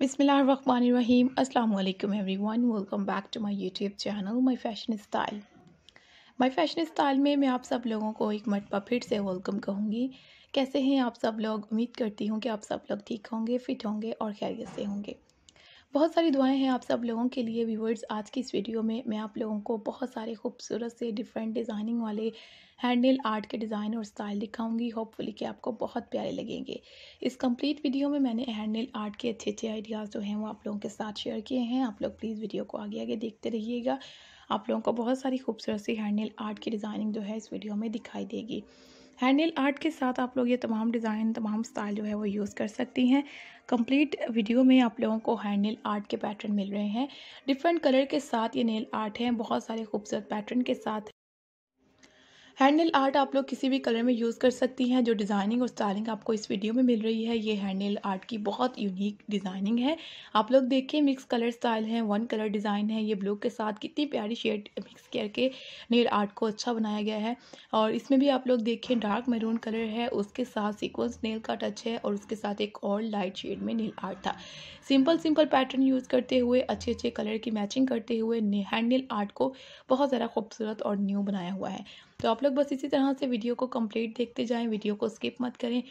बिसमीम अल्लाम everyone welcome back to my YouTube channel my fashion style my fashion style में मैं आप सब लोगों को एक मटपा फिर से वेलकम कहूँगी कैसे हैं आप सब लोग उम्मीद करती हूँ कि आप सब लोग ठीक होंगे फिट होंगे और खैरियत से होंगे बहुत सारी दुआएं हैं आप सब लोगों के लिए व्यूवर्स आज की इस वीडियो में मैं आप लोगों को बहुत सारे खूबसूरत से डिफरेंट डिज़ाइनिंग वाले हैंड आर्ट के डिज़ाइन और स्टाइल दिखाऊंगी होपफुली कि आपको बहुत प्यारे लगेंगे इस कंप्लीट वीडियो में मैंने हैंड आर्ट के अच्छे अच्छे आइडियाज़ जो हैं वो आप लोगों के साथ शेयर किए हैं आप लोग प्लीज़ वीडियो को आगे आगे देखते रहिएगा आप लोगों को बहुत सारी खूबसूरत सी हैंड आर्ट की डिज़ाइनिंग जो है इस वीडियो में दिखाई देगी हैंड नेल आर्ट के साथ आप लोग ये तमाम डिज़ाइन तमाम स्टाइल जो है वो यूज़ कर सकती हैं कंप्लीट वीडियो में आप लोगों को हैंड नेल आर्ट के पैटर्न मिल रहे हैं डिफरेंट कलर के साथ ये नेल आर्ट हैं बहुत सारे खूबसूरत पैटर्न के साथ हैंडल आर्ट आप लोग किसी भी कलर में यूज़ कर सकती हैं जो डिज़ाइनिंग और स्टाइलिंग आपको इस वीडियो में मिल रही है ये हैंडल आर्ट की बहुत यूनिक डिज़ाइनिंग है आप लोग देखिए मिक्स कलर स्टाइल है वन कलर डिज़ाइन है ये ब्लू के साथ कितनी प्यारी शेड मिक्स करके नेल आर्ट को अच्छा बनाया गया है और इसमें भी आप लोग देखिए डार्क मैरून कलर है उसके साथ सिक्वेंस नेल का टच है और उसके साथ एक और लाइट शेड में नेल आर्ट था सिंपल सिंपल पैटर्न यूज़ करते हुए अच्छे अच्छे कलर की मैचिंग करते हुए हैंडल आर्ट को बहुत ज़्यादा खूबसूरत और न्यू बनाया हुआ है तो आप लोग बस इसी तरह से वीडियो को कंप्लीट देखते जाएं वीडियो को स्किप मत करें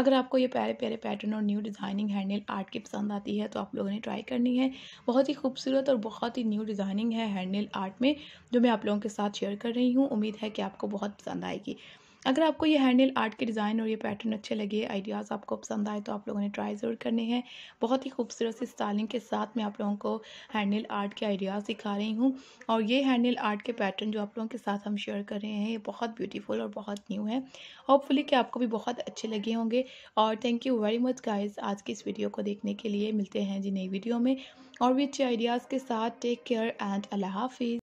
अगर आपको ये प्यारे प्यारे पैटर्न और न्यू डिज़ाइनिंग हैंडल आर्ट की पसंद आती है तो आप लोगों ने ट्राई करनी है बहुत ही खूबसूरत और बहुत ही न्यू डिज़ाइनिंग है हैंडल आर्ट में जो मैं आप लोगों के साथ शेयर कर रही हूँ उम्मीद है कि आपको बहुत पसंद आएगी अगर आपको ये हैंडल आर्ट के डिज़ाइन और ये पैटर्न अच्छे लगे आइडियाज़ आपको पसंद आए तो आप लोगों ने ट्राई ज़रूर करने हैं बहुत ही खूबसूरत सी स्टाइलिंग के साथ मैं आप लोगों को हैंडल आर्ट के आइडियाज़ दिखा रही हूँ और ये हैंडल आर्ट के पैटर्न जो आप लोगों के साथ हम शेयर कर रहे हैं ये बहुत ब्यूटीफुल और बहुत न्यू है होपफुली कि आपको भी बहुत अच्छे लगे होंगे और thank you very much guys आज की इस वीडियो को देखने के लिए मिलते हैं जी नई वीडियो में और भी अच्छे आइडियाज़ के साथ टेक केयर एंड अल्लाह हाफिज़